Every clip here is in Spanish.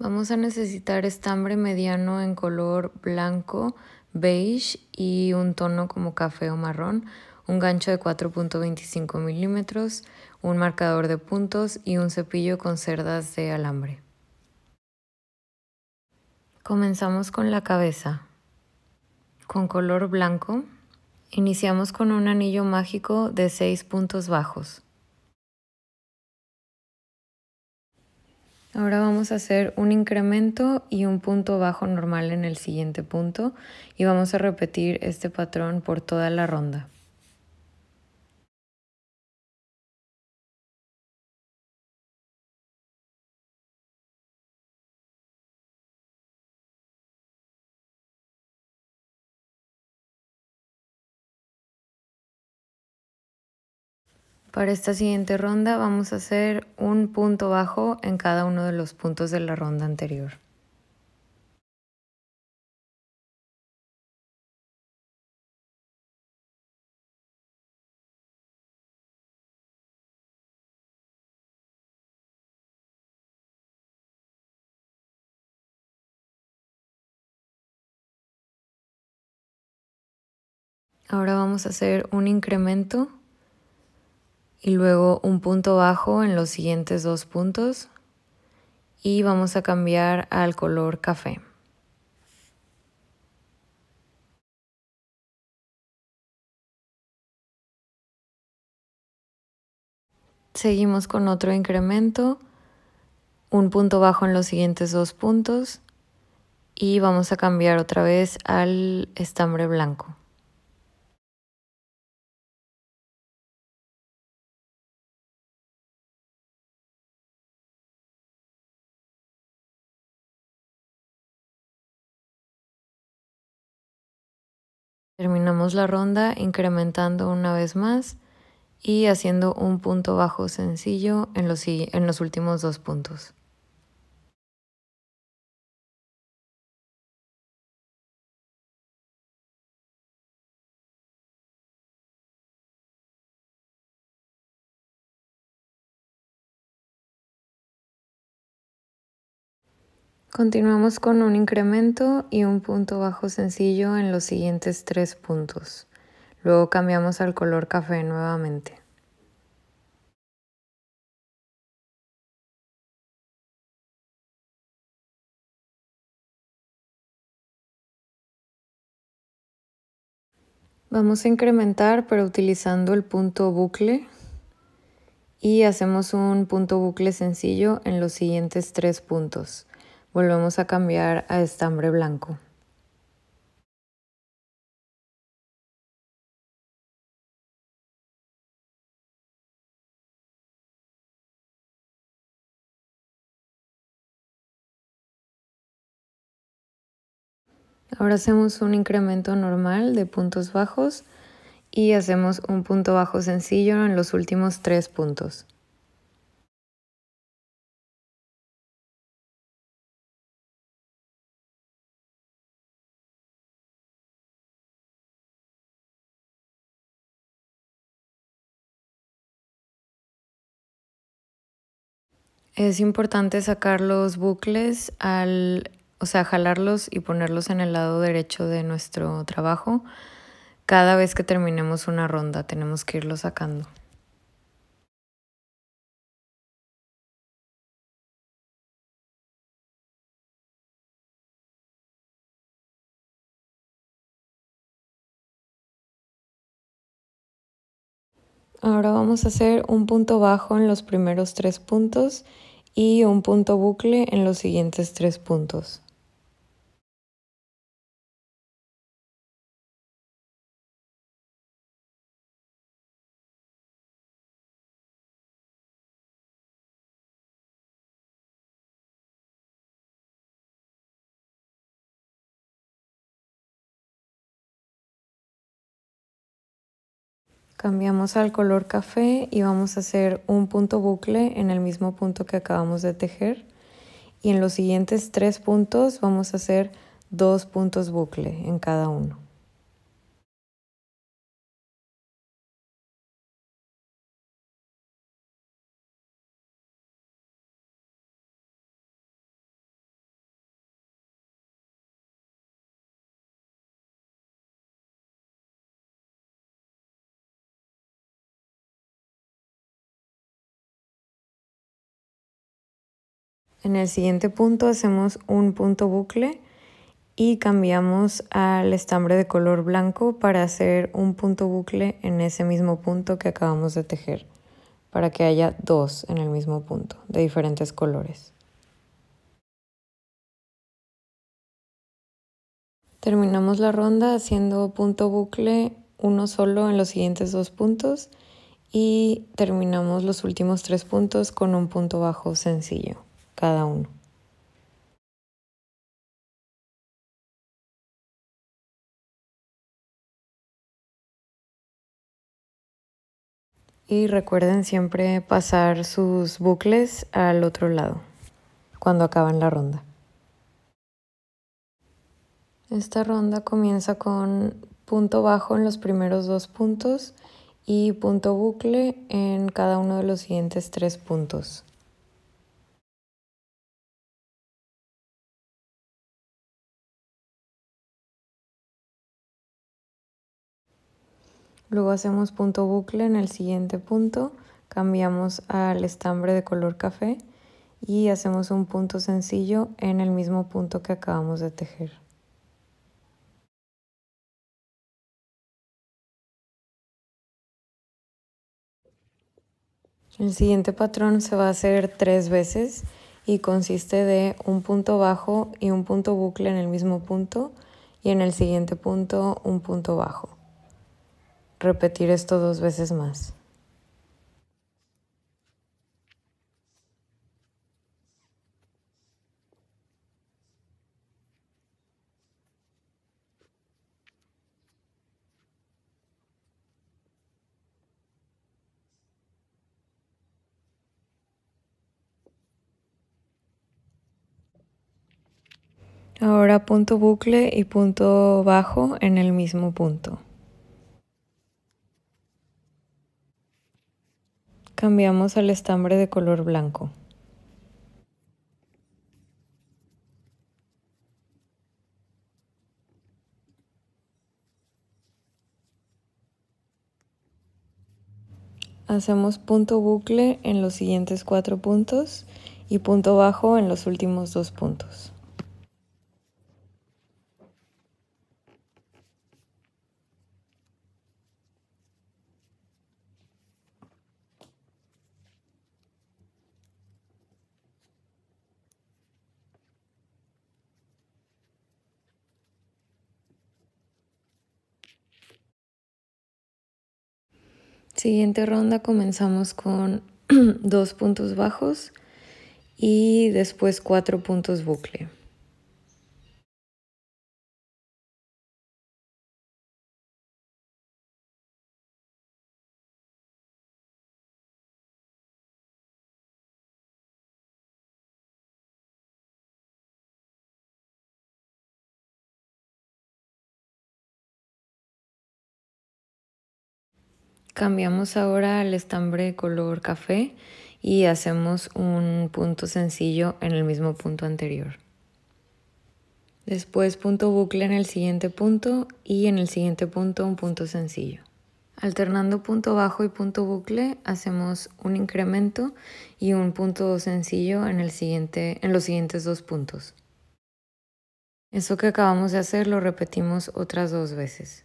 Vamos a necesitar estambre mediano en color blanco, beige y un tono como café o marrón, un gancho de 4.25 milímetros, un marcador de puntos y un cepillo con cerdas de alambre. Comenzamos con la cabeza. Con color blanco, iniciamos con un anillo mágico de 6 puntos bajos. Ahora vamos a hacer un incremento y un punto bajo normal en el siguiente punto y vamos a repetir este patrón por toda la ronda. Para esta siguiente ronda vamos a hacer un punto bajo en cada uno de los puntos de la ronda anterior. Ahora vamos a hacer un incremento y luego un punto bajo en los siguientes dos puntos y vamos a cambiar al color café. Seguimos con otro incremento, un punto bajo en los siguientes dos puntos y vamos a cambiar otra vez al estambre blanco. Terminamos la ronda incrementando una vez más y haciendo un punto bajo sencillo en los, últimos dos puntos. Continuamos con un incremento y un punto bajo sencillo en los siguientes tres puntos. Luego cambiamos al color café nuevamente. Vamos a incrementar pero utilizando el punto bucle y hacemos un punto bucle sencillo en los siguientes tres puntos volvemos a cambiar a estambre blanco. Ahora hacemos un incremento normal de puntos bajos y hacemos un punto bajo sencillo en los últimos tres puntos. Es importante sacar los bucles al, o sea, jalarlos y ponerlos en el lado derecho de nuestro trabajo. Cada vez que terminemos una ronda tenemos que irlo sacando. Ahora vamos a hacer un punto bajo en los primeros tres puntos y un punto bucle en los siguientes tres puntos. Cambiamos al color café y vamos a hacer un punto bucle en el mismo punto que acabamos de tejer. Y en los siguientes tres puntos vamos a hacer dos puntos bucle en cada uno. En el siguiente punto hacemos un punto bucle y cambiamos al estambre de color blanco para hacer un punto bucle en ese mismo punto que acabamos de tejer para que haya dos en el mismo punto de diferentes colores. Terminamos la ronda haciendo punto bucle uno solo en los siguientes dos puntos y terminamos los últimos tres puntos con un punto bajo sencillo cada uno. Y recuerden siempre pasar sus bucles al otro lado cuando acaban la ronda. Esta ronda comienza con punto bajo en los primeros dos puntos y punto bucle en cada uno de los siguientes tres puntos. Luego hacemos punto bucle en el siguiente punto, cambiamos al estambre de color café y hacemos un punto sencillo en el mismo punto que acabamos de tejer. El siguiente patrón se va a hacer tres veces y consiste de un punto bajo y un punto bucle en el mismo punto y en el siguiente punto un punto bajo repetir esto dos veces más. Ahora punto bucle y punto bajo en el mismo punto. Cambiamos al estambre de color blanco. Hacemos punto bucle en los siguientes cuatro puntos y punto bajo en los últimos dos puntos. Siguiente ronda comenzamos con dos puntos bajos y después cuatro puntos bucle. Cambiamos ahora al estambre color café y hacemos un punto sencillo en el mismo punto anterior. Después punto bucle en el siguiente punto y en el siguiente punto un punto sencillo. Alternando punto bajo y punto bucle hacemos un incremento y un punto sencillo en, siguiente, en los siguientes dos puntos. Eso que acabamos de hacer lo repetimos otras dos veces.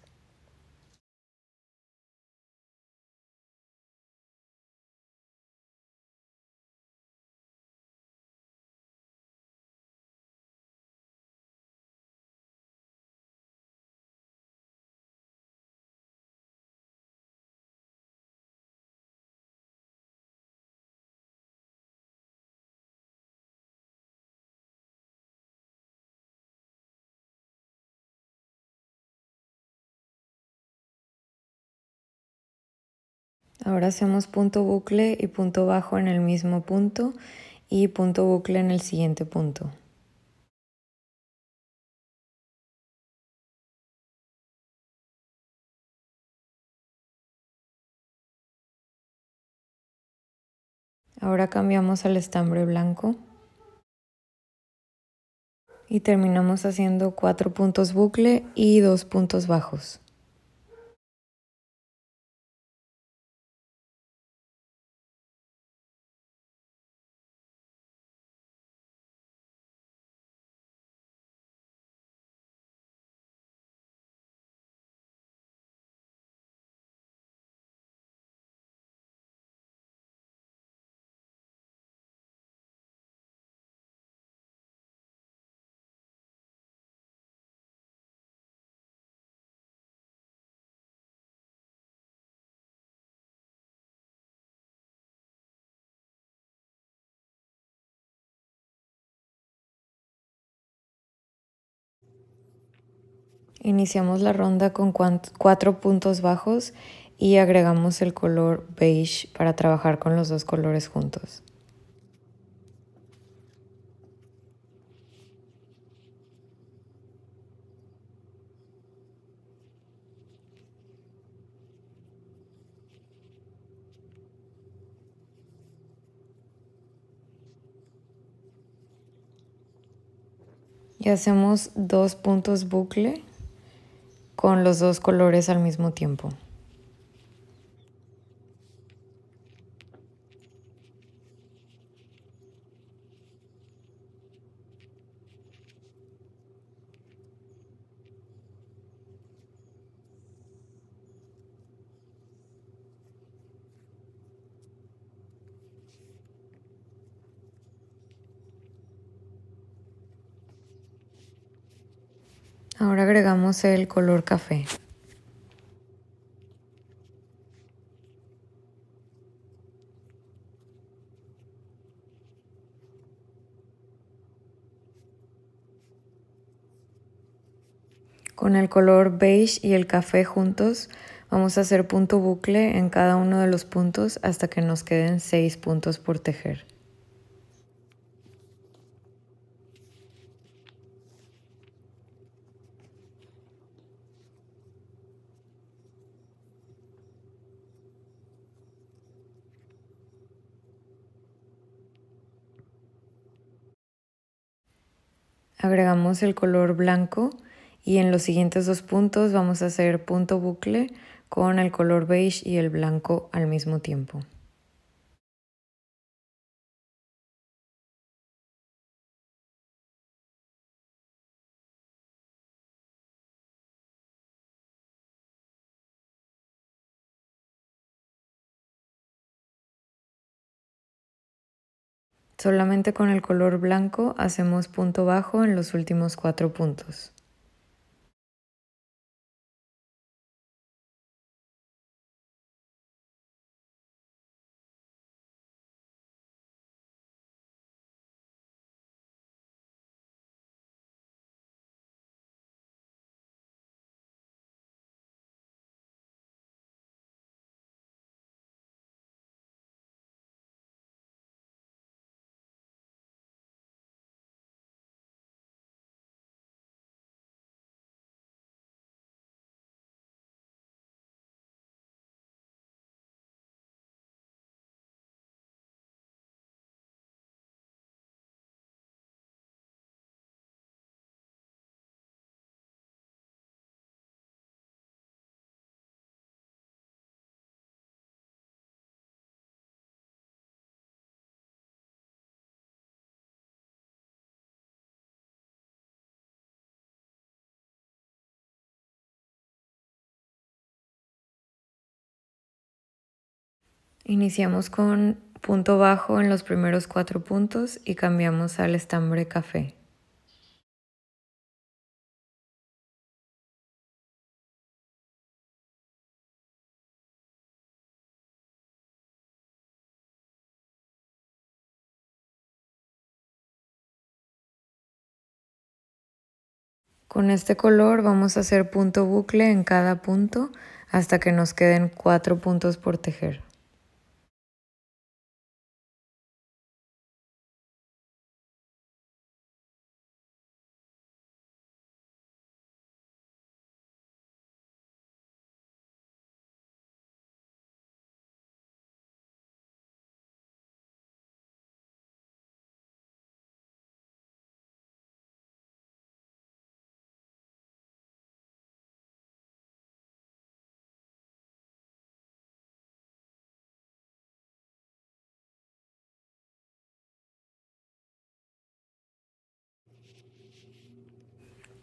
Ahora hacemos punto bucle y punto bajo en el mismo punto y punto bucle en el siguiente punto. Ahora cambiamos al estambre blanco y terminamos haciendo cuatro puntos bucle y dos puntos bajos. Iniciamos la ronda con cuatro puntos bajos y agregamos el color beige para trabajar con los dos colores juntos. Y hacemos dos puntos bucle con los dos colores al mismo tiempo. Ahora agregamos el color café. Con el color beige y el café juntos vamos a hacer punto bucle en cada uno de los puntos hasta que nos queden 6 puntos por tejer. agregamos el color blanco y en los siguientes dos puntos vamos a hacer punto bucle con el color beige y el blanco al mismo tiempo. Solamente con el color blanco hacemos punto bajo en los últimos cuatro puntos. Iniciamos con punto bajo en los primeros cuatro puntos y cambiamos al estambre café. Con este color vamos a hacer punto bucle en cada punto hasta que nos queden cuatro puntos por tejer.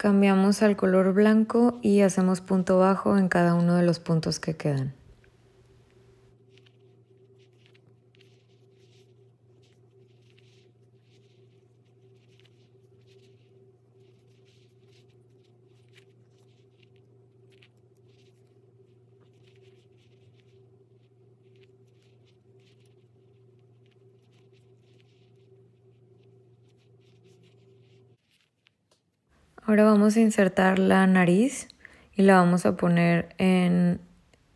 Cambiamos al color blanco y hacemos punto bajo en cada uno de los puntos que quedan. Ahora vamos a insertar la nariz y la vamos a poner en,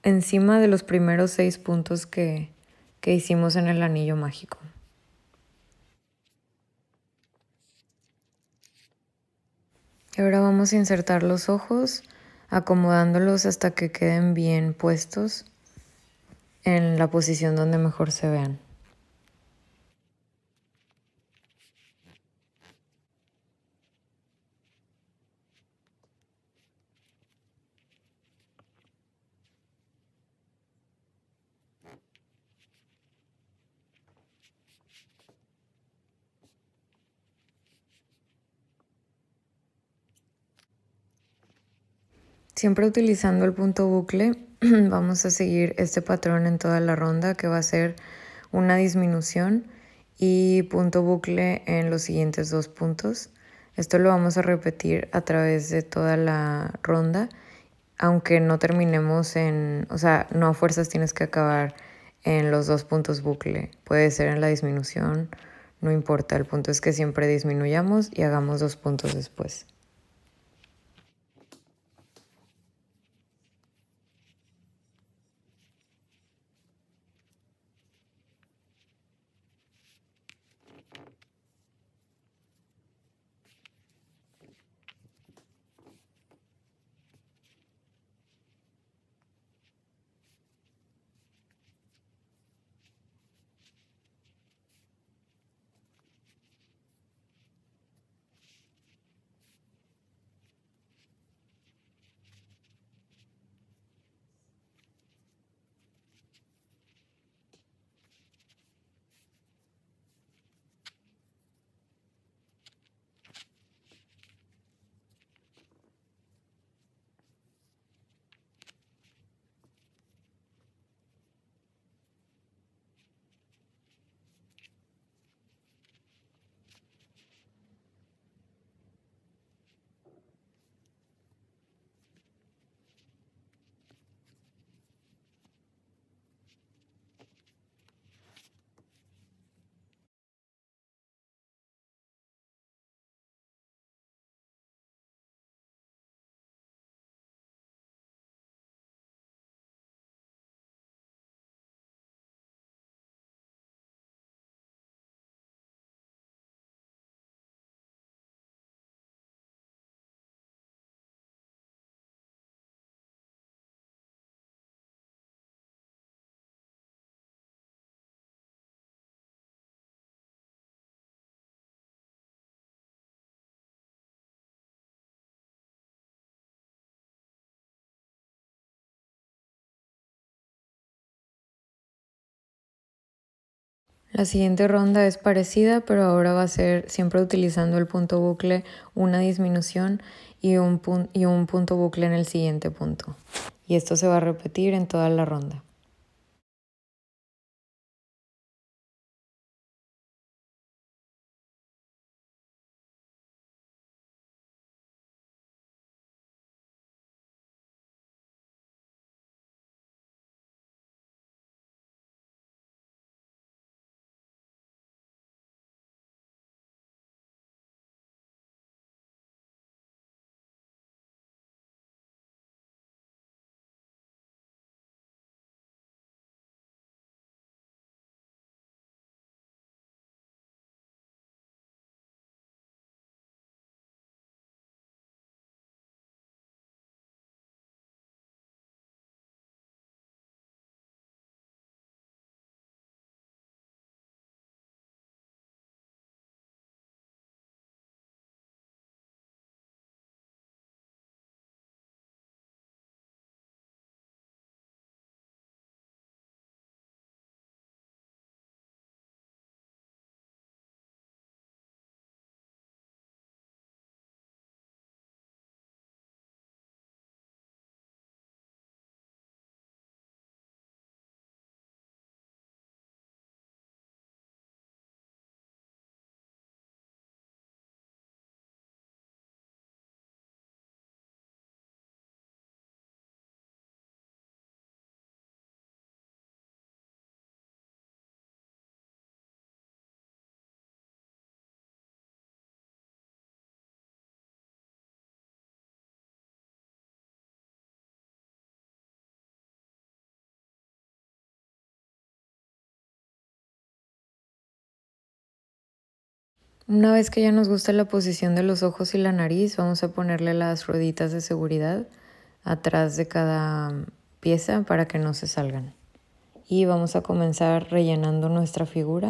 encima de los primeros seis puntos que, que hicimos en el anillo mágico. Y ahora vamos a insertar los ojos acomodándolos hasta que queden bien puestos en la posición donde mejor se vean. Siempre utilizando el punto bucle, vamos a seguir este patrón en toda la ronda que va a ser una disminución y punto bucle en los siguientes dos puntos. Esto lo vamos a repetir a través de toda la ronda, aunque no terminemos en, o sea, no a fuerzas tienes que acabar en los dos puntos bucle, puede ser en la disminución, no importa, el punto es que siempre disminuyamos y hagamos dos puntos después. La siguiente ronda es parecida, pero ahora va a ser siempre utilizando el punto bucle, una disminución y un, y un punto bucle en el siguiente punto. Y esto se va a repetir en toda la ronda. Una vez que ya nos gusta la posición de los ojos y la nariz, vamos a ponerle las rueditas de seguridad atrás de cada pieza para que no se salgan. Y vamos a comenzar rellenando nuestra figura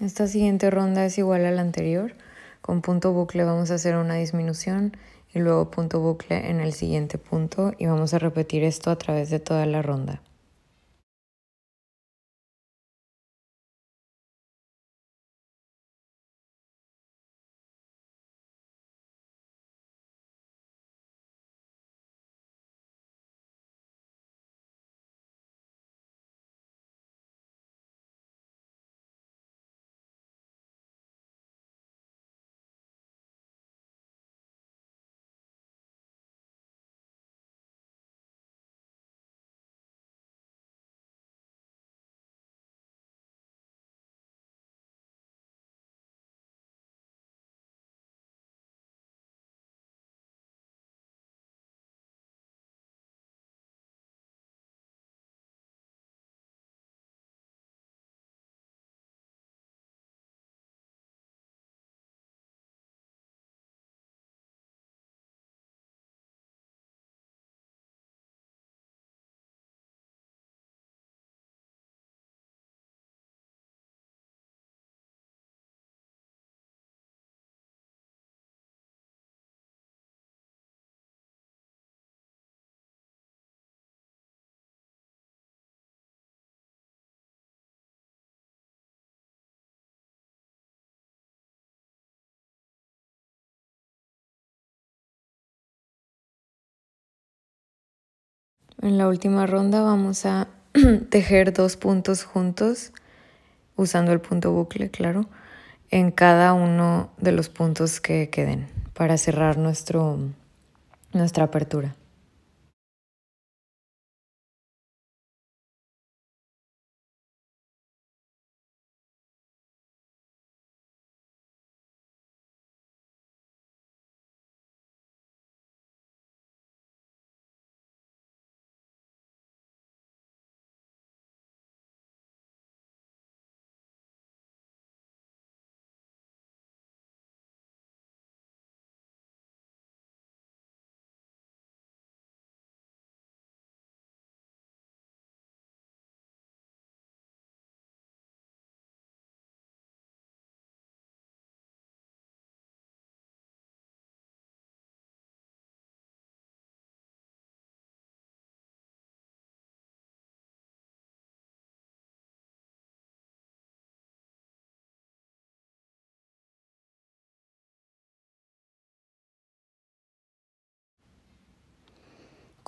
Esta siguiente ronda es igual a la anterior. Con punto bucle vamos a hacer una disminución y luego punto bucle en el siguiente punto y vamos a repetir esto a través de toda la ronda. En la última ronda vamos a tejer dos puntos juntos, usando el punto bucle, claro, en cada uno de los puntos que queden para cerrar nuestro, nuestra apertura.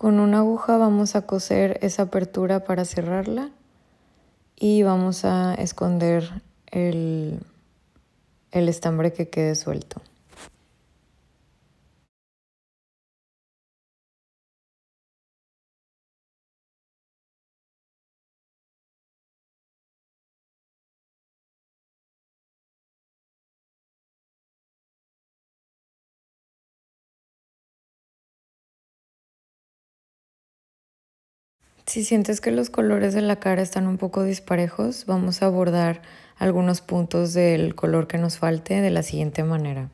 Con una aguja vamos a coser esa apertura para cerrarla y vamos a esconder el, el estambre que quede suelto. Si sientes que los colores de la cara están un poco disparejos, vamos a abordar algunos puntos del color que nos falte de la siguiente manera.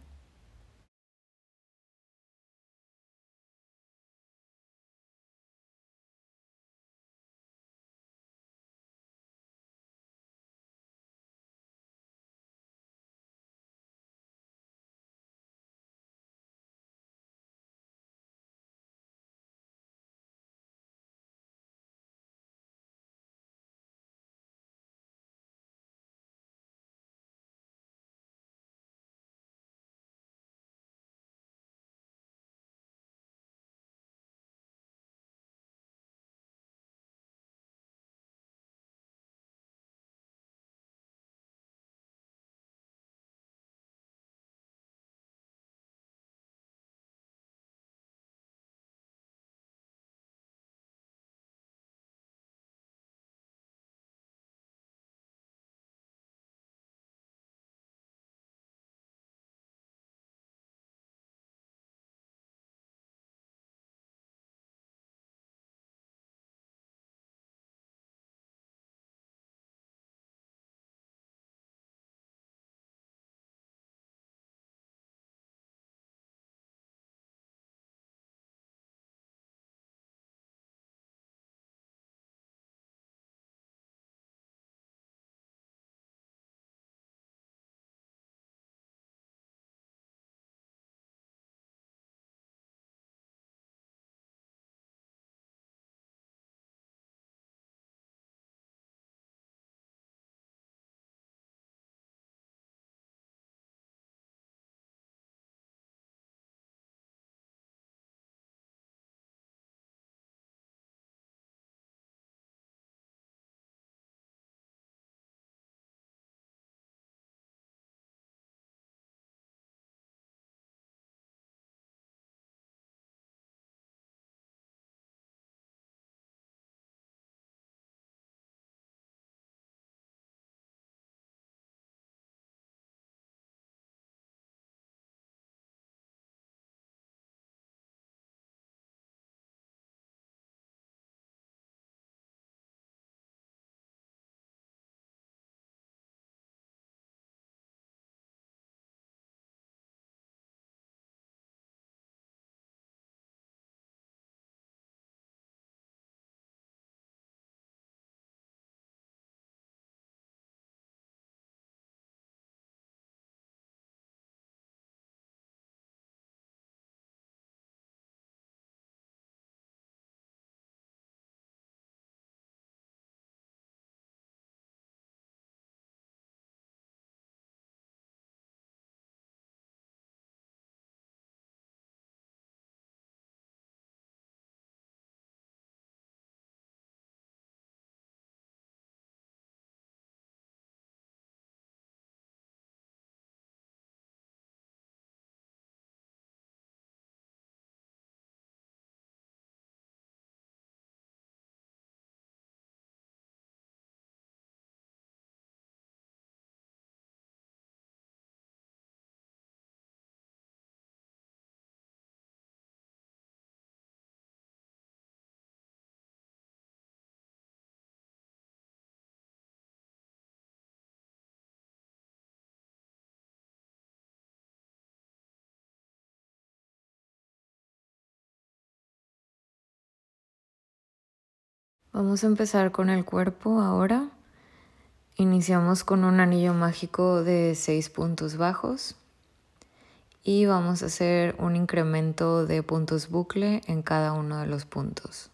Vamos a empezar con el cuerpo ahora. Iniciamos con un anillo mágico de 6 puntos bajos y vamos a hacer un incremento de puntos bucle en cada uno de los puntos.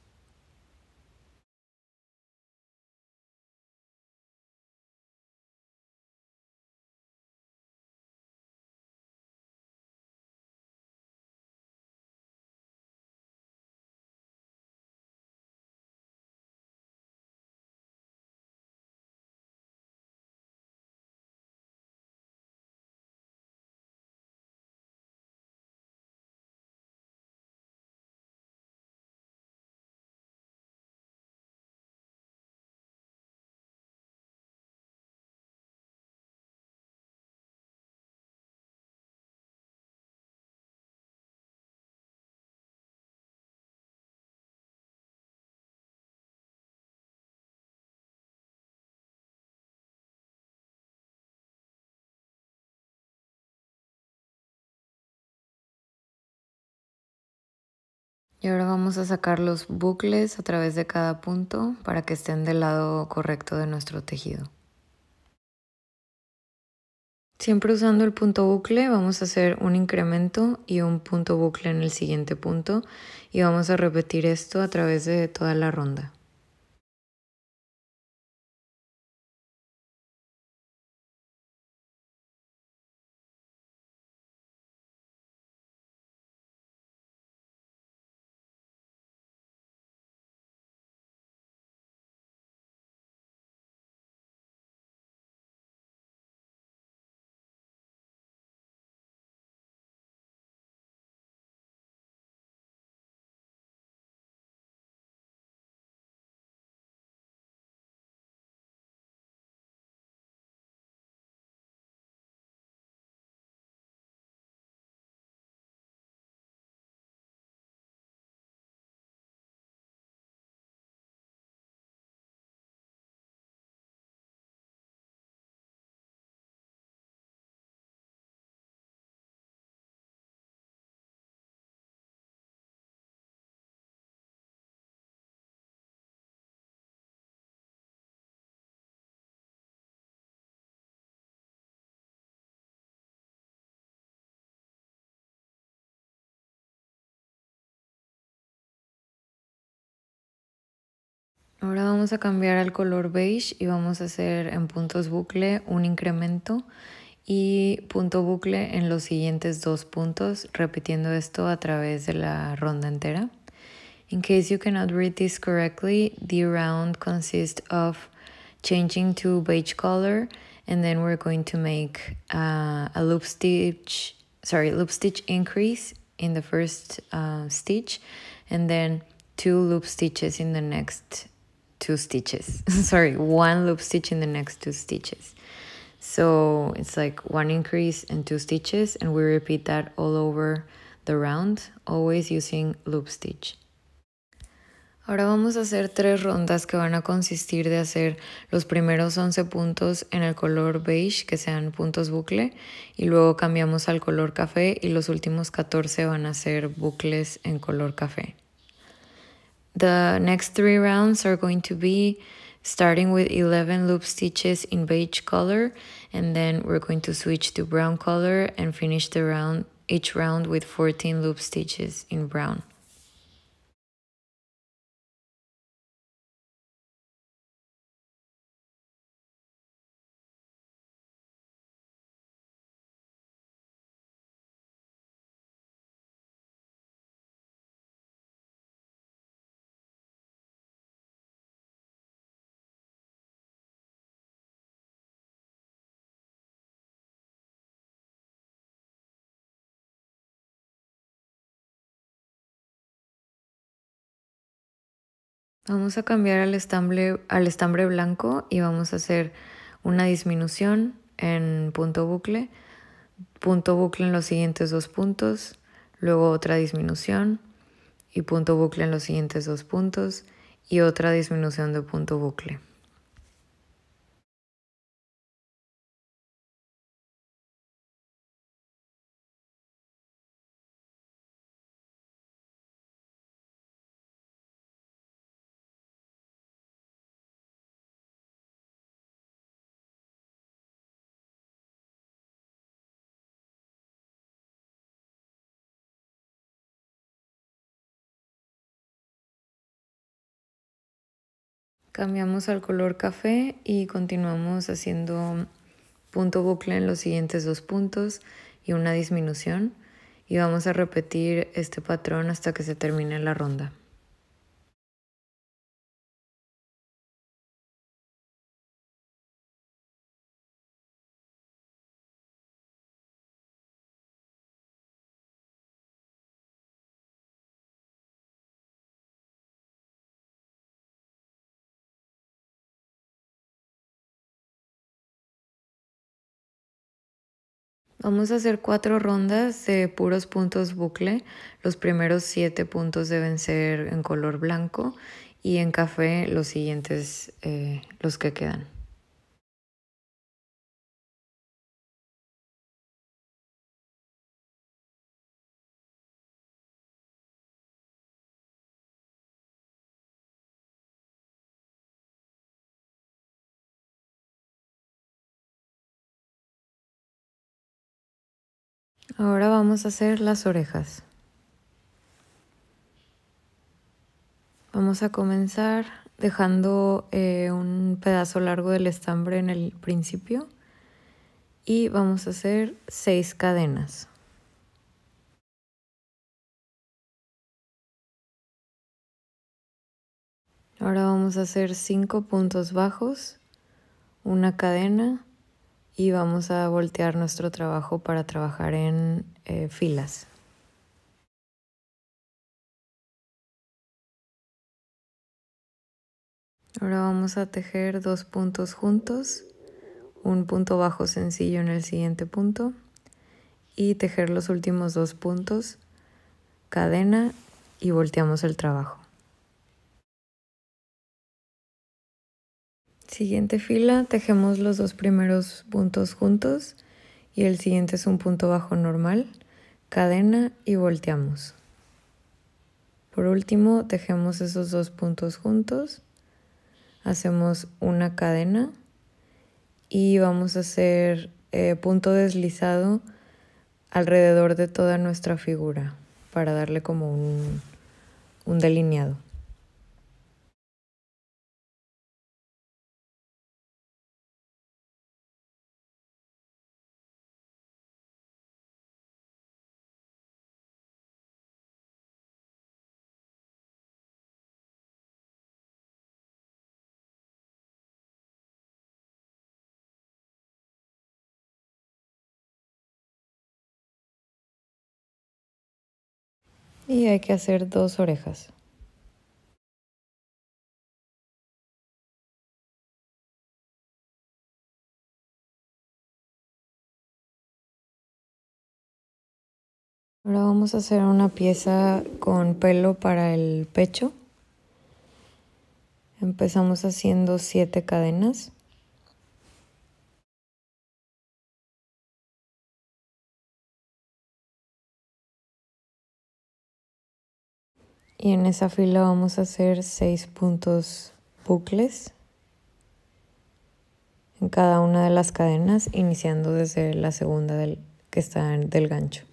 Y ahora vamos a sacar los bucles a través de cada punto para que estén del lado correcto de nuestro tejido. Siempre usando el punto bucle vamos a hacer un incremento y un punto bucle en el siguiente punto y vamos a repetir esto a través de toda la ronda. Ahora vamos a cambiar al color beige y vamos a hacer en puntos bucle un incremento y punto bucle en los siguientes dos puntos, repitiendo esto a través de la ronda entera. In case you cannot read this correctly, the round consists of changing to beige color and then we're going to make uh, a loop stitch, sorry, loop stitch increase in the first uh, stitch and then two loop stitches in the next two stitches. Sorry, one loop stitch in the next two stitches. So it's like one increase and two stitches and we repeat that all over the round, always using loop stitch. Ahora vamos a hacer tres rondas que van a consistir de hacer los primeros 11 puntos en el color beige, que sean puntos bucle, y luego cambiamos al color café y los últimos 14 van a ser bucles en color café. The next three rounds are going to be starting with 11 loop stitches in beige color and then we're going to switch to brown color and finish the round each round with 14 loop stitches in brown. Vamos a cambiar al estambre, blanco y vamos a hacer una disminución en punto bucle, punto bucle en los siguientes dos puntos, luego otra disminución y punto bucle en los siguientes dos puntos y otra disminución de punto bucle. Cambiamos al color café y continuamos haciendo punto bucle en los siguientes dos puntos y una disminución y vamos a repetir este patrón hasta que se termine la ronda. Vamos a hacer cuatro rondas de puros puntos bucle. Los primeros siete puntos deben ser en color blanco y en café los siguientes, eh, los que quedan. Ahora vamos a hacer las orejas. Vamos a comenzar dejando eh, un pedazo largo del estambre en el principio y vamos a hacer seis cadenas. Ahora vamos a hacer cinco puntos bajos, una cadena, y vamos a voltear nuestro trabajo para trabajar en eh, filas. Ahora vamos a tejer dos puntos juntos, un punto bajo sencillo en el siguiente punto y tejer los últimos dos puntos, cadena y volteamos el trabajo. Siguiente fila, tejemos los dos primeros puntos juntos y el siguiente es un punto bajo normal, cadena y volteamos. Por último, tejemos esos dos puntos juntos, hacemos una cadena y vamos a hacer eh, punto deslizado alrededor de toda nuestra figura para darle como un delineado. y hay que hacer dos orejas. Ahora vamos a hacer una pieza con pelo para el pecho. Empezamos haciendo siete cadenas. y en esa fila vamos a hacer 6 puntos bucles en cada una de las cadenas iniciando desde la segunda del, que está del gancho.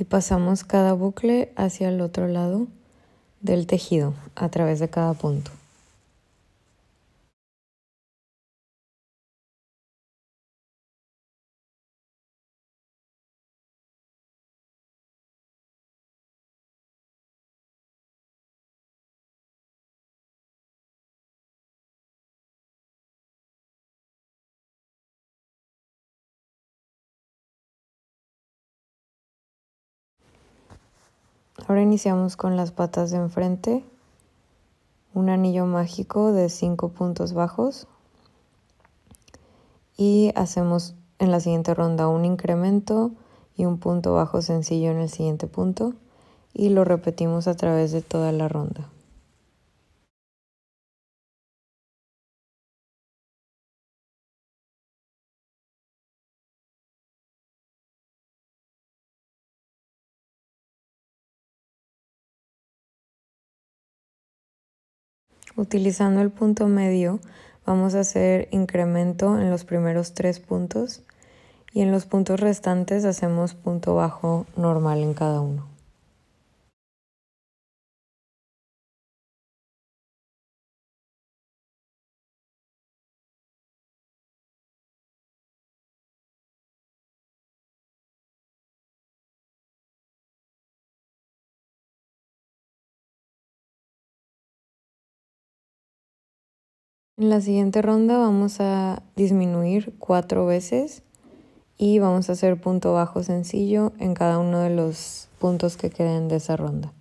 y pasamos cada bucle hacia el otro lado del tejido a través de cada punto. Ahora iniciamos con las patas de enfrente, un anillo mágico de 5 puntos bajos y hacemos en la siguiente ronda un incremento y un punto bajo sencillo en el siguiente punto y lo repetimos a través de toda la ronda. Utilizando el punto medio, vamos a hacer incremento en los primeros tres puntos y en los puntos restantes hacemos punto bajo normal en cada uno. En la siguiente ronda vamos a disminuir cuatro veces y vamos a hacer punto bajo sencillo en cada uno de los puntos que queden de esa ronda.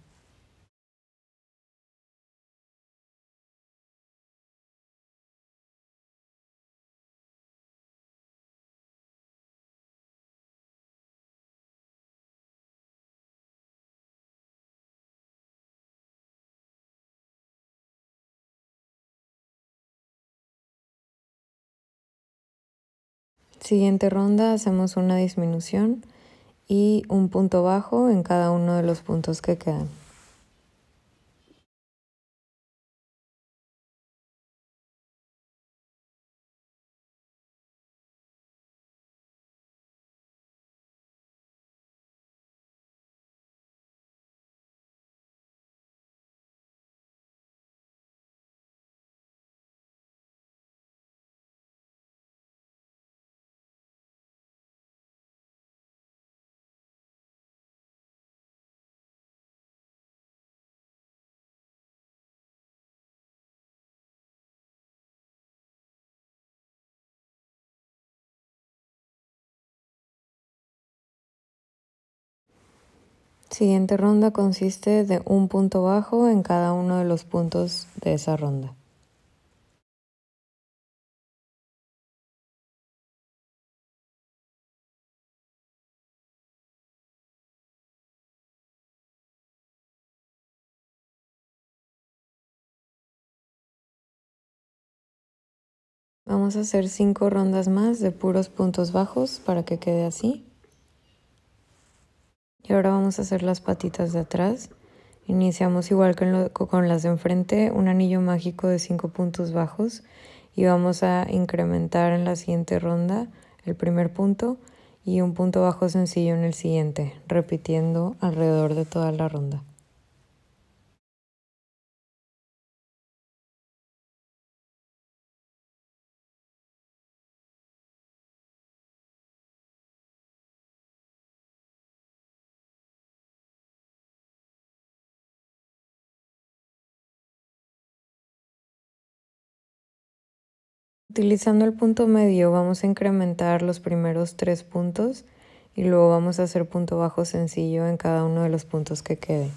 Siguiente ronda hacemos una disminución y un punto bajo en cada uno de los puntos que quedan. siguiente ronda consiste de un punto bajo en cada uno de los puntos de esa ronda. Vamos a hacer cinco rondas más de puros puntos bajos para que quede así. Y ahora vamos a hacer las patitas de atrás. Iniciamos igual que con las de enfrente, un anillo mágico de 5 puntos bajos y vamos a incrementar en la siguiente ronda el primer punto y un punto bajo sencillo en el siguiente, repitiendo alrededor de toda la ronda. Utilizando el punto medio vamos a incrementar los primeros tres puntos y luego vamos a hacer punto bajo sencillo en cada uno de los puntos que queden.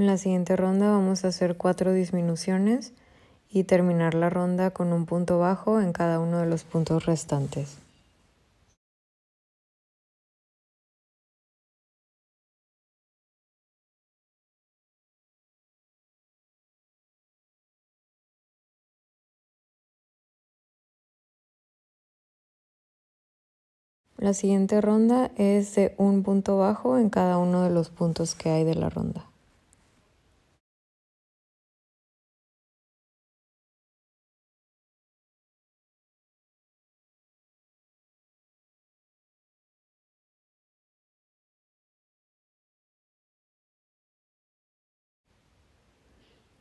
En la siguiente ronda vamos a hacer cuatro disminuciones y terminar la ronda con un punto bajo en cada uno de los puntos restantes. La siguiente ronda es de un punto bajo en cada uno de los puntos que hay de la ronda.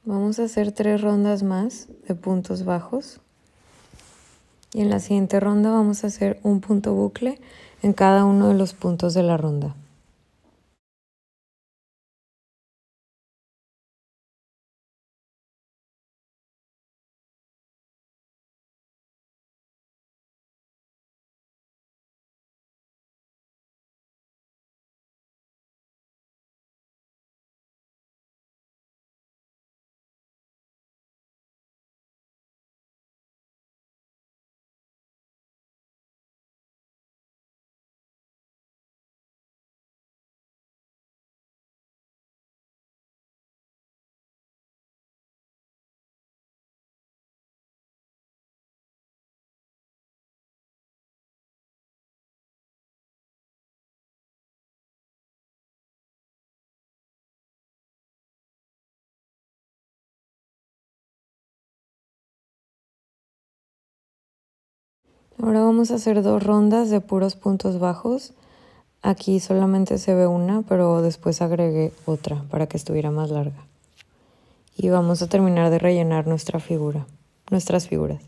Vamos a hacer tres rondas más de puntos bajos. Y en la siguiente ronda vamos a hacer un punto bucle en cada uno de los puntos de la ronda. Ahora vamos a hacer dos rondas de puros puntos bajos. Aquí solamente se ve una, pero después agregué otra para que estuviera más larga. Y vamos a terminar de rellenar nuestra figura, nuestras figuras.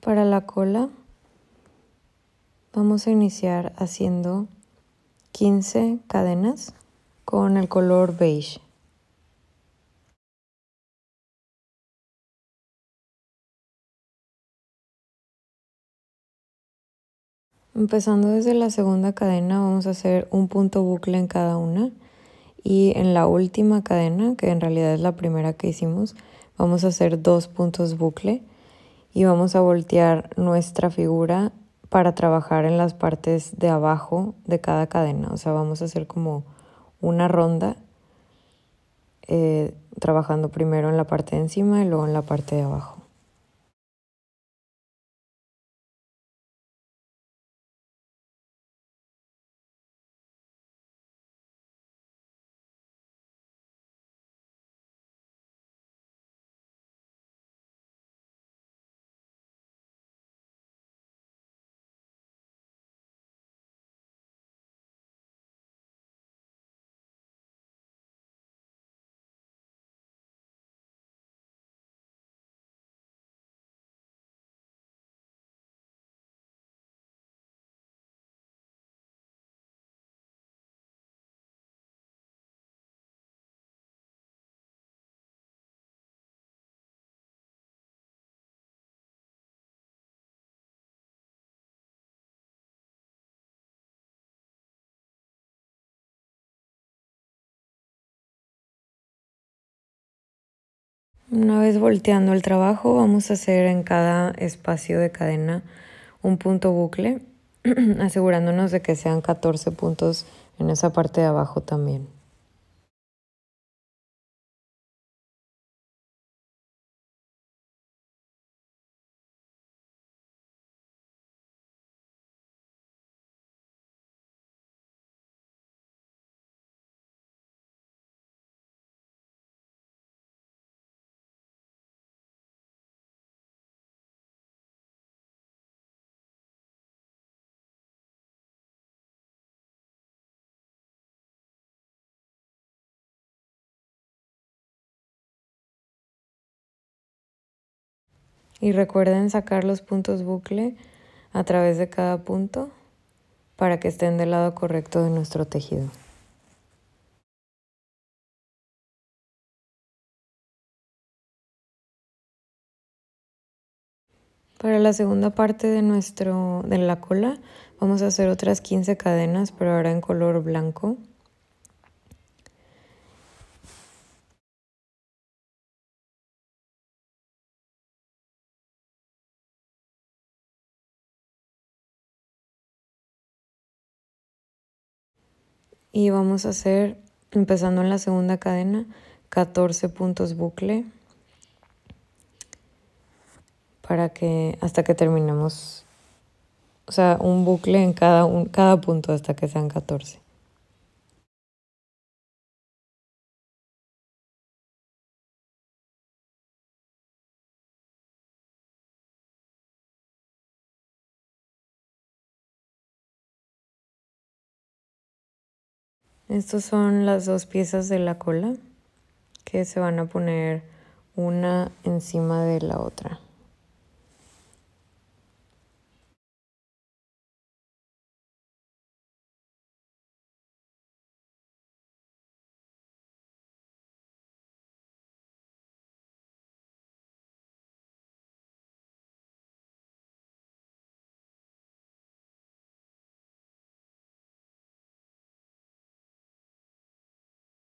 Para la cola vamos a iniciar haciendo 15 cadenas con el color beige. Empezando desde la segunda cadena vamos a hacer un punto bucle en cada una y en la última cadena, que en realidad es la primera que hicimos, vamos a hacer dos puntos bucle y vamos a voltear nuestra figura para trabajar en las partes de abajo de cada cadena. O sea, vamos a hacer como una ronda eh, trabajando primero en la parte de encima y luego en la parte de abajo. Una vez volteando el trabajo, vamos a hacer en cada espacio de cadena un punto bucle, asegurándonos de que sean 14 puntos en esa parte de abajo también. Y recuerden sacar los puntos bucle a través de cada punto para que estén del lado correcto de nuestro tejido. Para la segunda parte de, nuestro, de la cola vamos a hacer otras 15 cadenas, pero ahora en color blanco. y vamos a hacer, empezando en la segunda cadena, 14 puntos bucle para que hasta que terminemos, o sea, un bucle en cada, un, cada punto hasta que sean 14. Estas son las dos piezas de la cola que se van a poner una encima de la otra.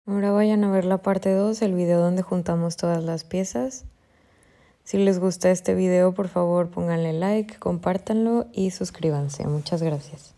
Ahora vayan a ver la parte 2, el video donde juntamos todas las piezas. Si les gusta este video, por favor pónganle like, compártanlo y suscríbanse. Muchas gracias.